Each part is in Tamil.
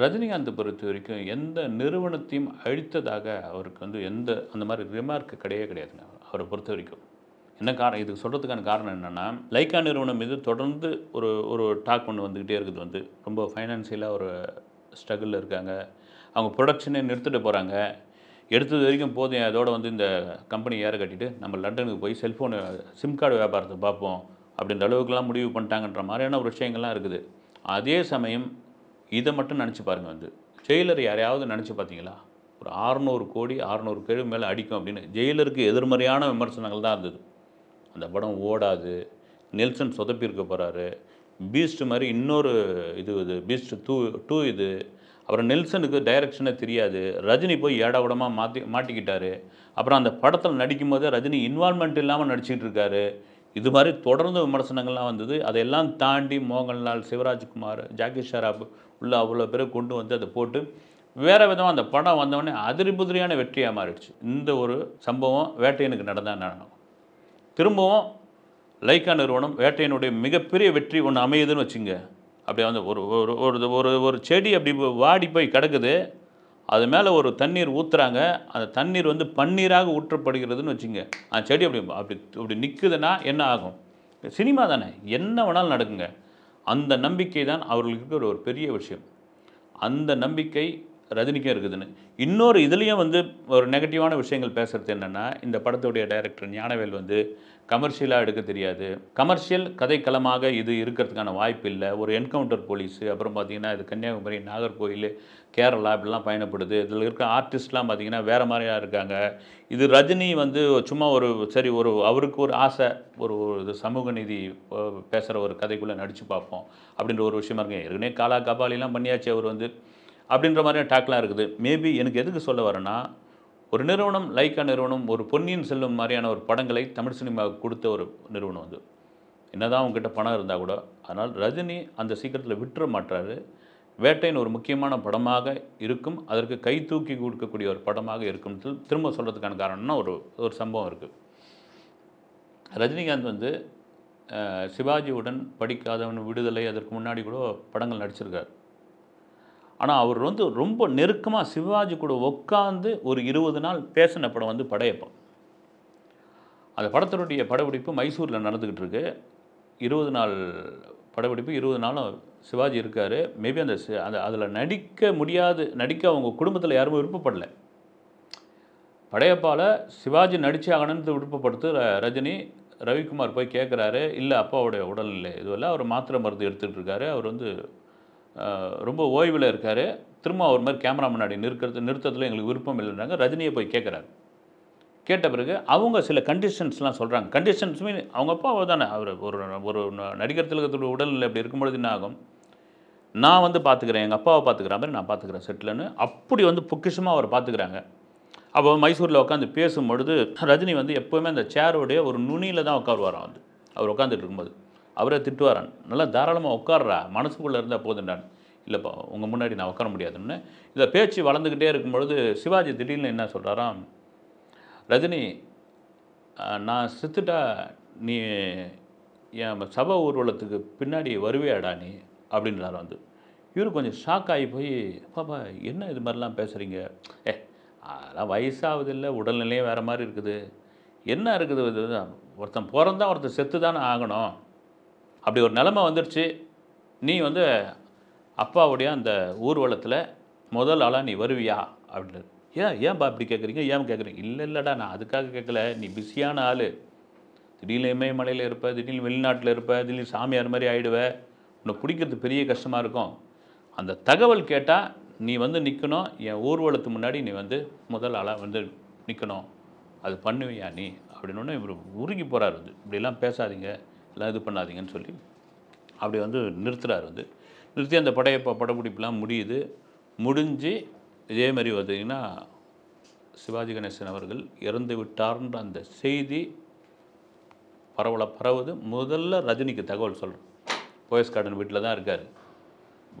ரஜினிகாந்த் பொறுத்த வரைக்கும் எந்த நிறுவனத்தையும் அழித்ததாக அவருக்கு வந்து எந்த அந்த மாதிரி ரிமார்க்கு கிடையவே கிடையாதுங்க அவரை பொறுத்த வரைக்கும் என்ன காரணம் இதுக்கு சொல்கிறதுக்கான காரணம் என்னென்னா லைக்கா நிறுவனம் மீது தொடர்ந்து ஒரு ஒரு டாக் ஒன்று வந்துக்கிட்டே இருக்குது வந்து ரொம்ப ஃபைனான்சியலாக ஒரு ஸ்ட்ரகிளில் இருக்காங்க அவங்க ப்ரொடக்ஷனே நிறுத்திட்டு போகிறாங்க எடுத்தது வரைக்கும் போதும் அதோடு வந்து இந்த கம்பெனி ஏற கட்டிட்டு நம்ம லண்டனுக்கு போய் செல்ஃபோன் சிம் கார்டு வியாபாரத்தை பார்ப்போம் அப்படின்ற அளவுக்குலாம் முடிவு பண்ணிட்டாங்கன்ற மாதிரியான ஒரு விஷயங்கள்லாம் இருக்குது அதே சமயம் இதை மட்டும் நினச்சி பாருங்கள் வந்து ஜெயிலர் யாரையாவது நினச்சி பார்த்தீங்களா ஒரு ஆறுநூறு கோடி ஆறுநூறு பேர் மேலே அடிக்கும் அப்படின்னு ஜெயிலருக்கு எதிர்மறையான விமர்சனங்கள் தான் இருந்தது அந்த படம் ஓடாது நெல்சன் சொதப்பியிருக்க போகிறாரு பீஸ்ட் மாதிரி இன்னொரு இது இது பீஸ்ட் டூ டூ இது அப்புறம் நெல்சனுக்கு டைரக்ஷனே தெரியாது ரஜினி போய் ஏடாவிடமாக மாற்றி மாட்டிக்கிட்டாரு அப்புறம் அந்த படத்தில் நடிக்கும் போதே ரஜினி இன்வால்மெண்ட் இல்லாமல் நடிச்சிக்கிட்டு இருக்காரு இது மாதிரி தொடர்ந்து விமர்சனங்கள்லாம் வந்தது அதையெல்லாம் தாண்டி மோகன்லால் சிவராஜ்குமார் ஜாக்கி ஷராப் உள்ள அவ்வளோ பேரை கொண்டு வந்து அதை போட்டு வேறு விதமாக அந்த படம் வந்தவொடனே அதிரிபுதிரியான வெற்றியாக மாறிடுச்சு இந்த ஒரு சம்பவம் வேட்டையனுக்கு நடந்தால் நடக்கும் திரும்பவும் லைக்கா நிறுவனம் வேட்டையனுடைய மிகப்பெரிய வெற்றி ஒன்று அமையுதுன்னு வச்சுங்க அப்படியே வந்து ஒரு ஒரு ஒரு ஒரு செடி அப்படி வாடி போய் கிடக்குது அது மேலே ஒரு தண்ணீர் ஊற்றுறாங்க அந்த தண்ணீர் வந்து பன்னீராக ஊற்றப்படுகிறதுன்னு வச்சுங்க அந்த செடி அப்படி அப்படி அப்படி நிற்குதுன்னா என்ன ஆகும் சினிமா தானே என்ன வேணாலும் நடக்குங்க அந்த நம்பிக்கை தான் அவர்களுக்கு ஒரு பெரிய விஷயம் அந்த நம்பிக்கை ரஜினிக்கும் இருக்குதுன்னு இன்னொரு இதுலேயும் வந்து ஒரு நெகட்டிவான விஷயங்கள் பேசுகிறது என்னென்னா இந்த படத்துடைய டைரக்டர் ஞானவேல் வந்து கமர்ஷியலாக எடுக்க தெரியாது கமர்ஷியல் கதைக்களமாக இது இருக்கிறதுக்கான வாய்ப்பு இல்லை ஒரு என்கவுண்டர் போலீஸு அப்புறம் பார்த்திங்கன்னா இது கன்னியாகுமரி நாகர்கோயில் கேரளா இப்படிலாம் பயணப்படுது இதில் இருக்க ஆர்டிஸ்ட்லாம் பார்த்திங்கன்னா வேறு மாதிரியாக இருக்காங்க இது ரஜினி வந்து சும்மா ஒரு சரி ஒரு அவருக்கு ஒரு ஆசை ஒரு ஒரு சமூக நீதி பேசுகிற ஒரு கதைக்குள்ளே நடித்து பார்ப்போம் அப்படின்ற ஒரு விஷயமா இருக்குங்க ஏற்கனவே காலா கபாலிலாம் பண்ணியாச்சு அவர் வந்து அப்படின்ற மாதிரியான டாக்லாம் இருக்குது மேபி எனக்கு எதுக்கு சொல்ல வரேன்னா ஒரு நிறுவனம் லைக்கா நிறுவனம் ஒரு பொன்னியின் செல்லும் மாதிரியான ஒரு படங்களை தமிழ் சினிமாவுக்கு கொடுத்த ஒரு நிறுவனம் வந்து என்னதான் அவங்ககிட்ட பணம் இருந்தால் கூட அதனால் ரஜினி அந்த சீக்கிரத்தில் விட்டுற மாட்டாரு வேட்டையின் ஒரு முக்கியமான படமாக இருக்கும் அதற்கு கை தூக்கி கொடுக்கக்கூடிய ஒரு படமாக இருக்கும் திரும்ப சொல்கிறதுக்கான காரணம்னா ஒரு ஒரு சம்பவம் இருக்குது ரஜினிகாந்த் வந்து சிவாஜியுடன் படிக்காதவன் விடுதலை அதற்கு முன்னாடி கூட படங்கள் நடிச்சிருக்கார் ஆனால் அவர் வந்து ரொம்ப நெருக்கமாக சிவாஜி கூட உட்காந்து ஒரு இருபது நாள் பேசின படம் வந்து படையப்பம் அந்த படத்தினுடைய படப்பிடிப்பு மைசூரில் நடந்துக்கிட்டு இருக்கு இருபது நாள் படப்பிடிப்பு இருபது நாளும் சிவாஜி இருக்கார் மேபி அந்த அந்த அதில் நடிக்க முடியாது நடிக்க அவங்க குடும்பத்தில் யாரும் விருப்பப்படலை படையப்பால் சிவாஜி நடிச்சு விருப்பப்படுத்து ரஜினி ரவிக்குமார் போய் கேட்குறாரு இல்லை அப்பாவுடைய உடல்நிலை இதுவெல்லாம் அவர் மாத்திரை மருந்து எடுத்துகிட்டு இருக்காரு அவர் வந்து ரொம்ப ஓய்வில் இருக்கார் திரும்ப அவர் மாதிரி கேமரா முன்னாடி நிற்கிறது நிறுத்தத்தில் எங்களுக்கு விருப்பம் இல்லைன்றாங்க ரஜினியை போய் கேட்குறாரு கேட்ட பிறகு அவங்க சில கண்டிஷன்ஸ்லாம் சொல்கிறாங்க கண்டிஷன்ஸுமே அவங்க அப்பா தானே அவர் ஒரு ஒரு நடிகர் திலகத்தோட உடல்நிலை அப்படி இருக்கும்பொழுது என்ன ஆகும் நான் வந்து பார்த்துக்கிறேன் எங்கள் அப்பாவை பார்த்துக்கிற மாதிரி நான் பார்த்துக்குறேன் செட்டில்னு அப்படி வந்து பொக்கிஷமாக அவர் பார்த்துக்கிறாங்க அப்போ மைசூரில் உட்காந்து பேசும்பொழுது ரஜினி வந்து எப்போவுமே அந்த சேரோடைய ஒரு நுனியில் தான் உட்காருவாராம் வந்து அவர் உட்காந்துட்டு இருக்கும்போது அவரை திட்டுவாரன் நல்லா தாராளமாக உட்காடுறா மனசுக்குள்ளே இருந்தால் போதுண்டான் இல்லைப்பா உங்கள் முன்னாடி நான் உட்கார முடியாதுன்னு இந்த பேச்சு வளர்ந்துக்கிட்டே இருக்கும்பொழுது சிவாஜி திடீர்னு என்ன சொல்கிறாராம் ரஜினி நான் சித்துட்டா நீ என் சப ஊர்வலத்துக்கு பின்னாடி வருவேடா நீ அப்படின்றார் வந்து இவர் கொஞ்சம் ஷாக் ஆகி போய் பாப்பா என்ன இது மாதிரிலாம் பேசுகிறீங்க ஏ அதெல்லாம் வயசாவது இல்லை உடல்நிலையும் வேறு மாதிரி இருக்குது என்ன இருக்குது ஒருத்தன் பிறந்தா ஒருத்தன் செத்து தானே ஆகணும் அப்படி ஒரு நிலமை வந்துடுச்சு நீ வந்து அப்பாவுடைய அந்த ஊர்வலத்தில் முதல் ஆளாக நீ வருவியா அப்படின்றது ஏன் ஏன்பா இப்படி கேட்குறீங்க ஏன் கேட்குறீங்க இல்லை இல்லைடா நான் அதுக்காக கேட்கல நீ பிஸியான ஆள் திடீர்னு இமயமலையில் இருப்ப திடீர்னு வெளிநாட்டில் இருப்ப திடீர்னு சாமியார் மாதிரி ஆகிடுவேன் உன்னை பிடிக்கிறது பெரிய கஷ்டமாக இருக்கும் அந்த தகவல் கேட்டால் நீ வந்து நிற்கணும் என் ஊர்வலத்துக்கு முன்னாடி நீ வந்து முதல் ஆளாக வந்து நிற்கணும் அது பண்ணுவியா நீ அப்படின்னு இவர் உருகி போகிறார் வந்து இப்படிலாம் பேசாதீங்க இல்லை இது பண்ணாதீங்கன்னு சொல்லி அப்படி வந்து நிறுத்துகிறார் வந்து நிறுத்தி அந்த படையப்ப படப்பிடிப்புலாம் முடியுது முடிஞ்சு இதே மாதிரி பார்த்தீங்கன்னா சிவாஜி கணேசன் அவர்கள் இறந்து விட்டார்ன்ற அந்த செய்தி பரவல பரவுது முதல்ல ரஜினிக்கு தகவல் சொல்கிறோம் போயஸ் கார்டன் வீட்டில் தான் இருக்கார்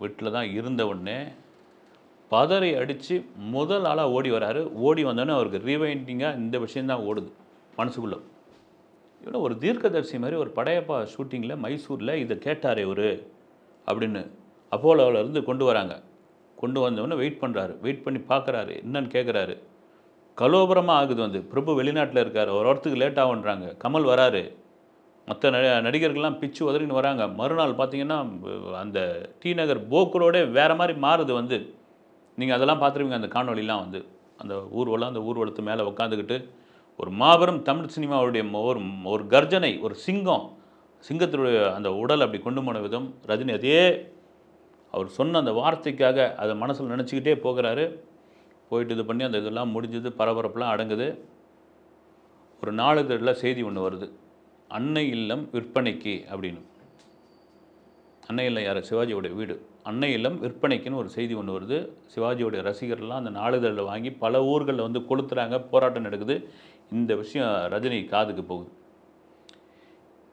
வீட்டில் தான் இருந்த உடனே பதறி அடித்து முதல் ஆளாக ஓடி வராரு ஓடி வந்தோடனே அவருக்கு ரீவைண்டிங்காக இந்த விஷயந்தான் ஓடுது மனசுக்குள்ளே இவ்வளோ ஒரு தீர்க்கதரிசி மாதிரி ஒரு படையப்பா ஷூட்டிங்கில் மைசூரில் இதை கேட்டார் இவர் அப்படின்னு அப்போலோவிலேருந்து கொண்டு வராங்க கொண்டு வந்தவொடனே வெயிட் பண்ணுறாரு வெயிட் பண்ணி பார்க்குறாரு என்னன்னு கேட்குறாரு கலோபரமாக ஆகுது வந்து பிரபு வெளிநாட்டில் இருக்கார் ஒரு வாரத்துக்கு லேட் ஆகுன்றாங்க கமல் வராரு மற்ற நடிகர்கள்லாம் பிச்சு உதறின்னு வராங்க மறுநாள் பார்த்தீங்கன்னா அந்த டி நகர் போக்கரோடே வேறு மாதிரி மாறுது வந்து நீங்கள் அதெல்லாம் பார்த்துருவீங்க அந்த காணொலிலாம் வந்து அந்த ஊர்வலம் அந்த ஊர்வலத்து மேலே உட்காந்துக்கிட்டு ஒரு மாபெரும் தமிழ் சினிமாவுடைய ஒரு ஒரு கர்ஜனை ஒரு சிங்கம் சிங்கத்தினுடைய அந்த உடல் அப்படி கொண்டு போன விதம் ரஜினி அதே அவர் சொன்ன அந்த வார்த்தைக்காக அதை மனசில் நினச்சிக்கிட்டே போகிறாரு போயிட்டு இது பண்ணி அந்த இதெல்லாம் முடிஞ்சது பரபரப்பெலாம் அடங்குது ஒரு நாளிதழில் செய்தி ஒன்று வருது அன்னை இல்லம் விற்பனைக்கு அப்படின்னு அன்னை இல்லம் யார் சிவாஜியோடைய வீடு அன்னை இல்லம் விற்பனைக்குன்னு ஒரு செய்தி ஒன்று வருது சிவாஜியோடைய ரசிகர்லாம் அந்த நாளிதழில் வாங்கி பல ஊர்களில் வந்து கொளுத்துறாங்க போராட்டம் நடக்குது இந்த விஷயம் ரஜினி காதுக்கு போகுது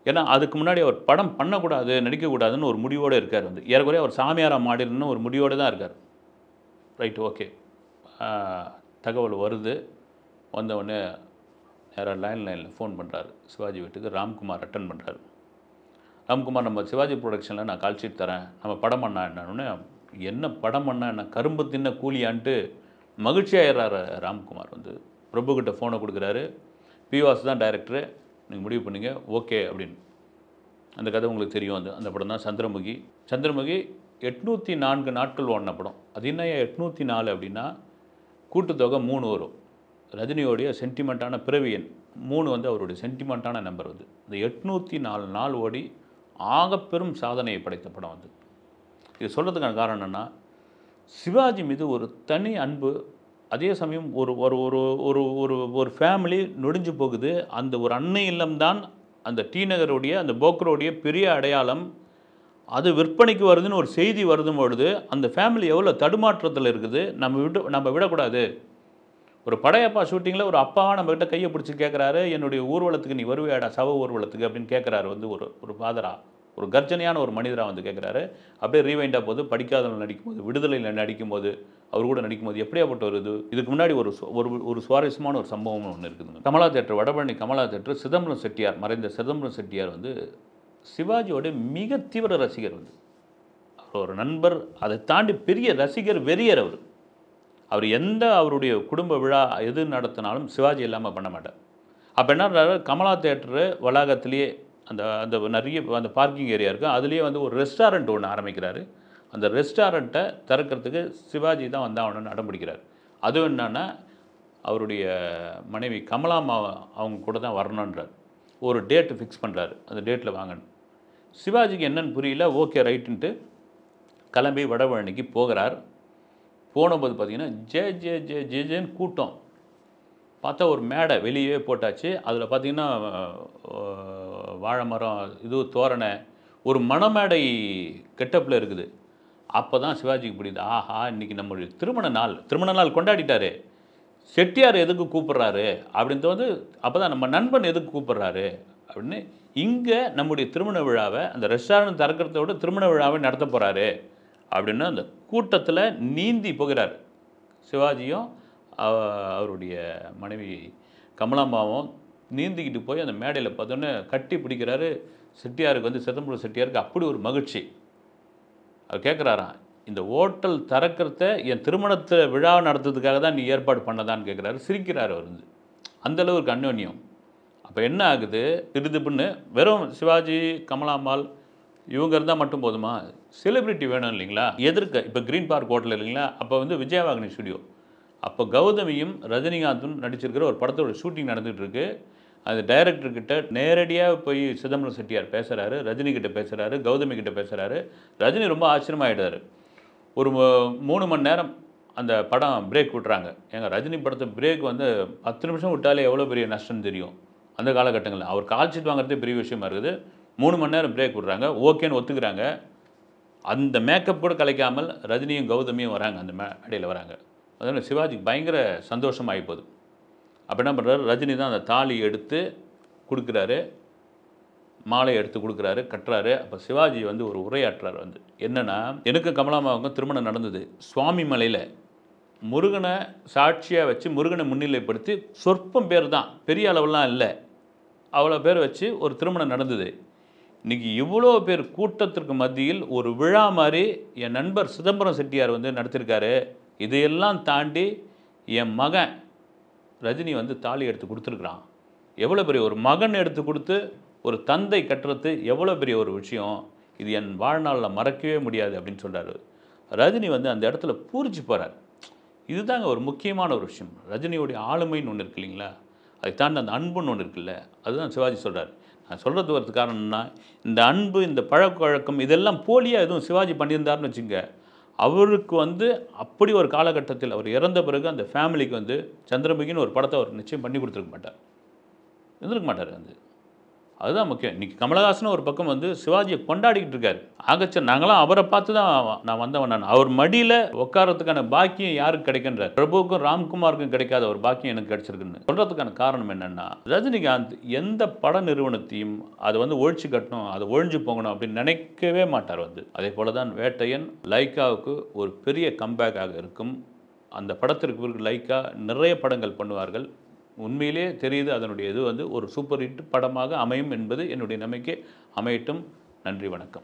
ஏன்னா அதுக்கு முன்னாடி அவர் படம் பண்ணக்கூடாது நடிக்கக்கூடாதுன்னு ஒரு முடிவோடு இருக்கார் வந்து ஏறக்குறைய அவர் சாமியாரா மாடல்னு ஒரு முடிவோடு தான் இருக்கார் ரைட் ஓகே தகவல் வருது வந்தவுடனே நேராக லைனில் ஃபோன் பண்ணுறாரு சிவாஜி வீட்டுக்கு ராம்குமார் அட்டன் பண்ணுறாரு ராம்குமார் நம்ம சிவாஜி ப்ரொடக்ஷனில் நான் கால் ஷீட் தரேன் நம்ம படம் பண்ணா என்னன்னு என்ன படம் பண்ணா என்ன கரும்பு தின்ன கூலியான்ட்டு மகிழ்ச்சி ராம்குமார் வந்து பிரபுக்கிட்ட ஃபோனை கொடுக்குறாரு பிவாஸ் தான் டைரக்டரு நீங்கள் முடிவு பண்ணுங்கள் ஓகே அப்படின்னு அந்த கதை உங்களுக்கு தெரியும் அந்த அந்த படம் தான் சந்திரமுகி சந்திரமுகி எட்நூற்றி நான்கு நாட்கள் ஓடின படம் அது என்ன எட்நூற்றி நாலு அப்படின்னா கூட்டுத்தொகை மூணு வரும் ரஜினியோடைய சென்டிமெண்ட்டான பிறவியன் மூணு வந்து அவருடைய சென்டிமெண்ட்டான நம்பர் வந்து இந்த எட்நூற்றி நாலு நாள் ஓடி ஆகப்பெரும் சாதனையை படைத்த படம் வந்து இது சொல்கிறதுக்கான காரணம் என்னென்னா சிவாஜி மீது ஒரு தனி அன்பு அதே சமயம் ஒரு ஒரு ஒரு ஒரு ஒரு ஒரு ஃபேமிலி நொடிஞ்சு போகுது அந்த ஒரு அன்னை இல்லம்தான் அந்த டி நகருடைய அந்த போக்கருடைய பெரிய அடையாளம் அது விற்பனைக்கு வருதுன்னு ஒரு செய்தி வருதும் பொழுது அந்த ஃபேமிலி எவ்வளோ தடுமாற்றத்தில் இருக்குது நம்ம விட்டு நம்ம விடக்கூடாது ஒரு படையப்பா ஷூட்டிங்கில் ஒரு அப்பாவை நம்மக்கிட்ட கையை பிடிச்சி கேட்குறாரு என்னுடைய ஊர்வலத்துக்கு நீ வருவியாடா சவ ஊர்வலத்துக்கு அப்படின்னு கேட்குறாரு வந்து ஒரு ஒரு ஃபாதரா ஒரு கர்ஜனையான ஒரு மனிதராக வந்து கேட்குறாரு அப்படியே ரீவைண்டாக போது நடிக்கும் நடிக்கும்போது விடுதலையில் நடிக்கும்போது அவர் கூட நடிக்கும்போது போது எப்படியாப்பட்ட ஒரு இது இதுக்கு முன்னாடி ஒரு ஒரு ஒரு சுவாரஸ்யமான ஒரு சம்பவம் ஒன்று இருக்குதுங்க கமலா தேட்டர் வடபழனி கமலா தேட்டர் சிதம்பரம் செட்டியார் மறைந்த சிதம்பரம் செட்டியார் வந்து சிவாஜியோடைய மிக தீவிர ரசிகர் வந்து அவர் ஒரு நண்பர் அதை தாண்டி பெரிய ரசிகர் வெறியர் அவர் அவர் எந்த அவருடைய குடும்ப விழா எது நடத்தினாலும் சிவாஜி இல்லாமல் பண்ண மாட்டார் அப்போ என்ன கமலா தேட்டரு வளாகத்திலேயே அந்த அந்த நிறைய அந்த பார்க்கிங் ஏரியா இருக்குது அதுலேயே வந்து ஒரு ரெஸ்டாரண்ட் ஒன்று ஆரம்பிக்கிறாரு அந்த ரெஸ்டாரண்ட்டை திறக்கிறதுக்கு சிவாஜி தான் வந்து அவனு நடம்பிடிக்கிறார் அதுவும் என்னென்னா அவருடைய மனைவி கமலாமா அவங்க கூட தான் வரணுன்றார் ஒரு டேட்டு ஃபிக்ஸ் பண்ணுறாரு அந்த டேட்டில் வாங்கணும் சிவாஜிக்கு என்னென்னு புரியல ஓகே ரைட்டுன்ட்டு கிளம்பி வடபழனிக்கு போகிறார் போனபோது பார்த்திங்கன்னா ஜே ஜே ஜே ஜே ஜேன்னு கூட்டம் பார்த்தா ஒரு மேடை வெளியே போட்டாச்சு அதில் பார்த்திங்கன்னா வாழை மரம் இது தோரணை ஒரு மணமேடை கெட்டப்பில் இருக்குது அப்போ தான் சிவாஜிக்கு புரியுது ஆஹா இன்றைக்கி நம்மளுடைய திருமண நாள் திருமண நாள் கொண்டாடிட்டாரு செட்டியார் எதுக்கு கூப்பிட்றாரு அப்படின்றது வந்து அப்போ தான் நம்ம நண்பன் எதுக்கு கூப்பிட்றாரு அப்படின்னு இங்கே நம்முடைய திருமண விழாவை அந்த ரெஸ்டாரண்ட் திறக்கிறத விட திருமண விழாவை நடத்த போகிறாரு அப்படின்னு அந்த கூட்டத்தில் நீந்தி போகிறார் சிவாஜியும் அவருடைய மனைவி கமலாம்பாவும் நீந்திக்கிட்டு போய் அந்த மேடையில் பார்த்தோன்னே கட்டி பிடிக்கிறாரு செட்டியாருக்கு வந்து சிதம்பரம் செட்டியாருக்கு அப்படி ஒரு மகிழ்ச்சி அவர் கேட்குறாராம் இந்த ஓட்டல் திறக்கிறத என் திருமணத்தில் விழா நடத்துறதுக்காக தான் நீ ஏற்பாடு பண்ணதான்னு கேட்குறாரு சிரிக்கிறார் அவர் வந்து அந்தளவுக்கு அந்யோன்யம் அப்போ என்ன ஆகுது பின்னு வெறும் சிவாஜி கமலாம்பால் இவங்க இருந்தால் மட்டும் போதுமா செலிப்ரிட்டி வேணும் இல்லைங்களா எதிர்க்க இப்போ க்ரீன் பார்க் ஹோட்டல் இல்லைங்களா அப்போ வந்து விஜயவாகினி ஸ்டுடியோ அப்போ கௌதமியும் ரஜினிகாந்தும் நடிச்சிருக்கிற ஒரு படத்தோட ஷூட்டிங் நடந்துகிட்டு இருக்குது அந்த டைரக்டர்கிட்ட நேரடியாக போய் சிதம்பரம் செட்டியார் பேசுகிறாரு ரஜினி கிட்ட பேசுகிறாரு கௌதமி கிட்ட பேசுகிறாரு ரஜினி ரொம்ப ஆச்சரியமாயிடுறாரு ஒரு மூணு மணி நேரம் அந்த படம் பிரேக் விட்றாங்க எங்கள் ரஜினி படத்தை பிரேக் வந்து பத்து நிமிஷம் விட்டாலே எவ்வளோ பெரிய நஷ்டம் தெரியும் அந்த காலகட்டங்களில் அவர் கால்ஷீட் வாங்குறதே பெரிய விஷயமா இருக்குது மூணு மணி நேரம் பிரேக் விட்றாங்க ஓகேன்னு ஒத்துக்கிறாங்க அந்த மேக்கப் கூட கலைக்காமல் ரஜினியும் கௌதமியும் வராங்க அந்த மே அடையில் வராங்க அதனால் சிவாஜிக்கு பயங்கர சந்தோஷம் ஆகிப்போகுது அப்போ என்ன பண்ணுறாரு ரஜினி தான் அந்த தாலி எடுத்து கொடுக்குறாரு மாலை எடுத்து கொடுக்குறாரு கட்டுறாரு அப்போ சிவாஜி வந்து ஒரு உரையாற்றார் வந்து என்னென்னா எனக்கு கமலாமாவுக்கும் திருமணம் நடந்தது சுவாமி மலையில் முருகனை சாட்சியாக வச்சு முருகனை முன்னிலைப்படுத்தி சொற்பம் பேர் தான் பெரிய அளவுலாம் இல்லை அவ்வளோ பேர் வச்சு ஒரு திருமணம் நடந்தது இன்றைக்கி இவ்வளோ பேர் கூட்டத்திற்கு மத்தியில் ஒரு விழா மாதிரி என் நண்பர் சிதம்பரம் செட்டியார் வந்து நடத்திருக்காரு இதையெல்லாம் தாண்டி என் மகன் ரஜினி வந்து தாலி எடுத்து கொடுத்துருக்குறான் எவ்வளோ பெரிய ஒரு மகன் எடுத்து கொடுத்து ஒரு தந்தை கட்டுறது எவ்வளோ பெரிய ஒரு விஷயம் இது என் வாழ்நாளில் மறக்கவே முடியாது அப்படின்னு சொல்கிறாரு ரஜினி வந்து அந்த இடத்துல பூரிச்சு போகிறார் இதுதாங்க ஒரு முக்கியமான ஒரு விஷயம் ரஜினியுடைய ஆளுமைன்னு ஒன்று இருக்கு இல்லைங்களா அதை தாண்டி அந்த அன்புன்னு ஒன்று இருக்குல்ல அதுதான் சிவாஜி சொல்கிறார் நான் சொல்கிறது வரது காரணம்னா இந்த அன்பு இந்த பழக்க வழக்கம் இதெல்லாம் போலியாக எதுவும் சிவாஜி பண்ணியிருந்தாருன்னு வச்சுங்க அவருக்கு வந்து அப்படி ஒரு காலகட்டத்தில் அவர் இறந்த பிறகு அந்த ஃபேமிலிக்கு வந்து சந்திரமுகின்னு ஒரு படத்தை அவர் நிச்சயம் பண்ணி கொடுத்துருக்க மாட்டார் இருந்திருக்க மாட்டார் வந்து அதுதான் முக்கியம் இன்றைக்கி கமலஹாசன் ஒரு பக்கம் வந்து சிவாஜியை கொண்டாடிக்கிட்டு இருக்காரு ஆகச்ச நாங்களாம் அவரை பார்த்து தான் நான் வந்தவன் நான் அவர் மடியில் உட்காரத்துக்கான பாக்கியம் யாருக்கு கிடைக்கின்ற பிரபுவுக்கும் ராம்குமாருக்கும் கிடைக்காத ஒரு பாக்கியம் எனக்கு கிடைச்சிருக்குன்னு சொல்கிறதுக்கான காரணம் என்னென்னா ரஜினிகாந்த் எந்த பட நிறுவனத்தையும் அதை வந்து ஒழிச்சு கட்டணும் அதை ஒழிஞ்சு போகணும் அப்படின்னு நினைக்கவே மாட்டார் வந்து அதே போல தான் வேட்டையன் லைக்காவுக்கு ஒரு பெரிய கம்பேக்காக இருக்கும் அந்த படத்திற்கு பிறகு லைக்கா நிறைய படங்கள் பண்ணுவார்கள் உண்மையிலே தெரியுது அதனுடைய இது வந்து ஒரு சூப்பர் ஹிட் படமாக அமையும் என்பது என்னுடைய நம்பிக்கை அமையட்டும் நன்றி வணக்கம்